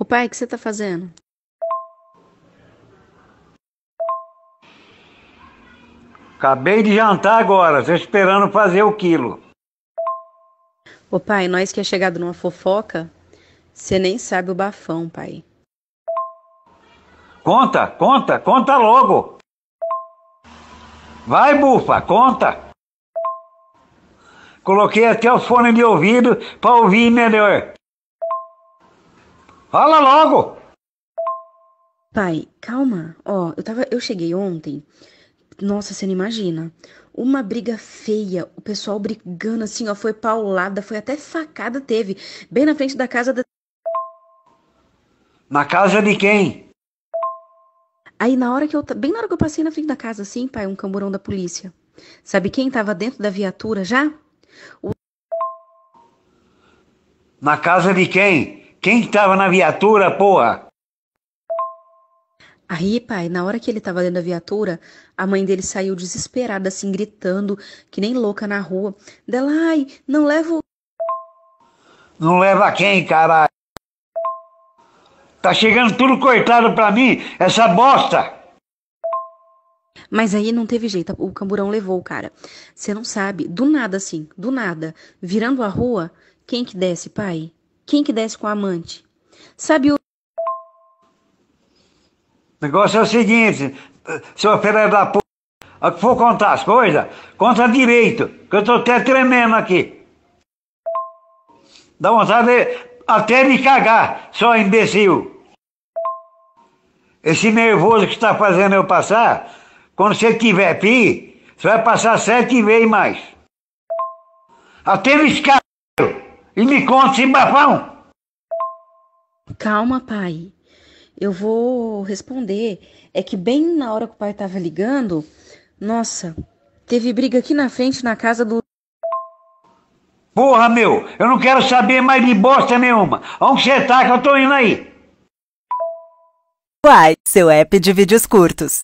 Ô pai, o que você tá fazendo? Acabei de jantar agora, tô esperando fazer o quilo. Ô pai, nós que é chegado numa fofoca, você nem sabe o bafão, pai. Conta, conta, conta logo. Vai, bufa, conta. Coloquei até o fone de ouvido para ouvir melhor. Fala logo! Pai, calma. Ó, eu tava, eu cheguei ontem. Nossa, você não imagina. Uma briga feia, o pessoal brigando assim, ó, foi paulada, foi até facada teve, bem na frente da casa da Na casa de quem? Aí na hora que eu, bem na hora que eu passei na frente da casa assim, pai, um camburão da polícia. Sabe quem tava dentro da viatura já? O... Na casa de quem? Quem estava na viatura, porra? Aí, pai, na hora que ele tava dentro da viatura, a mãe dele saiu desesperada, assim, gritando, que nem louca na rua. Dela, ai, não leva o, Não leva quem, caralho? Tá chegando tudo cortado pra mim, essa bosta! Mas aí não teve jeito, o camburão levou o cara. Você não sabe, do nada assim, do nada, virando a rua, quem que desce, pai? Quem que desce com amante? Sabe o. O negócio é o seguinte, eh, seu filho é da p. A é que for contar as coisas, conta direito, que eu tô até tremendo aqui. Dá vontade até me cagar, só imbecil. Esse nervoso que está fazendo eu passar, quando você tiver pi, você vai passar sete vezes mais. Até me escárnio. E me conte, bafão! Calma, pai. Eu vou responder. É que bem na hora que o pai tava ligando, nossa, teve briga aqui na frente na casa do. Porra, meu, eu não quero saber mais de bosta nenhuma. Onde você tá que eu tô indo aí? Uai, seu app de vídeos curtos.